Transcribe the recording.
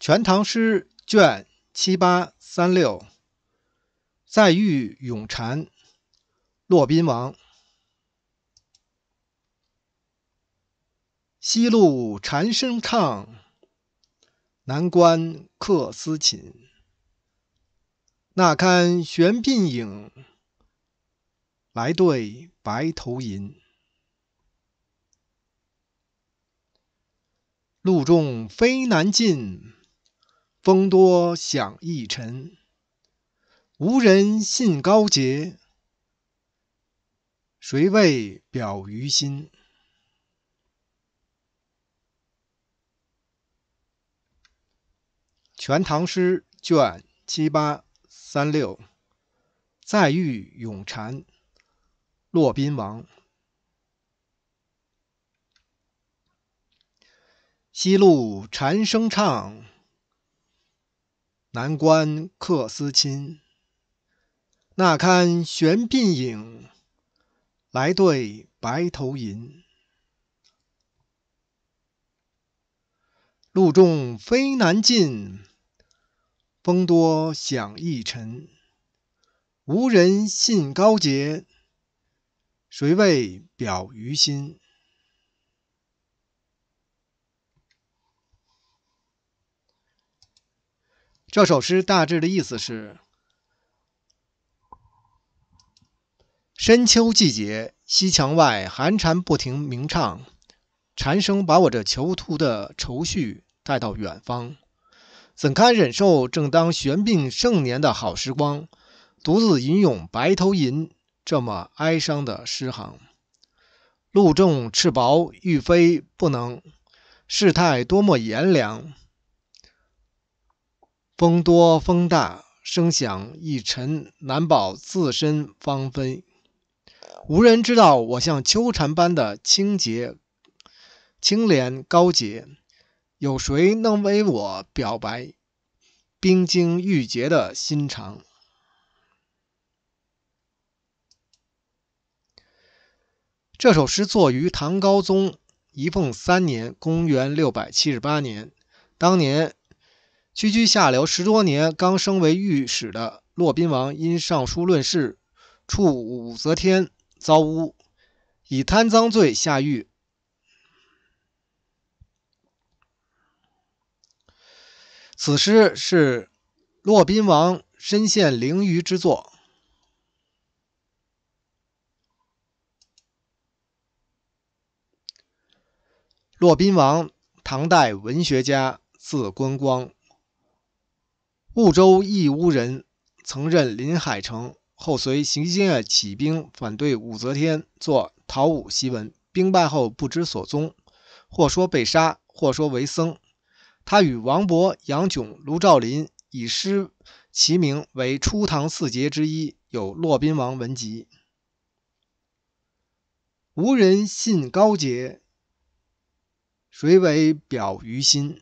《全唐诗》卷七八三六，《再遇咏蝉》，骆宾王。西路蝉声唱，南关客思侵。那堪玄鬓影，来对白头吟。露重飞难进。风多响易沉，无人信高洁。谁为表于心？《全唐诗》卷七八三六。再遇咏蝉，骆宾王。西路蝉声唱。南关客思亲，那堪悬鬓影，来对白头吟。路重非难进，风多响易沉。无人信高洁，谁为表于心？这首诗大致的意思是：深秋季节，西墙外寒蝉不停鸣唱，蝉声把我这囚徒的愁绪带到远方。怎堪忍受？正当悬病盛年的好时光，独自吟咏《白头吟》这么哀伤的诗行。露重翅薄，欲飞不能，世态多么炎凉！风多风大，声响一沉，难保自身芳菲。无人知道我像秋蝉般的清洁、清廉高洁，有谁能为我表白冰晶玉洁的心肠？这首诗作于唐高宗一凤三年（公元六百七十八年），当年。屈居下流十多年，刚升为御史的骆宾王，因上书论事，触武则天，遭诬，以贪赃罪下狱。此诗是骆宾王身陷囹圄之作。骆宾王，唐代文学家，字观光。婺州义乌人，曾任临海城，后随邢建起兵反对武则天，作《讨武檄文》。兵败后不知所踪，或说被杀，或说为僧。他与王勃、杨炯、卢照邻以诗齐名为初唐四杰之一，有《骆宾王文集》。无人信高洁，谁为表于心？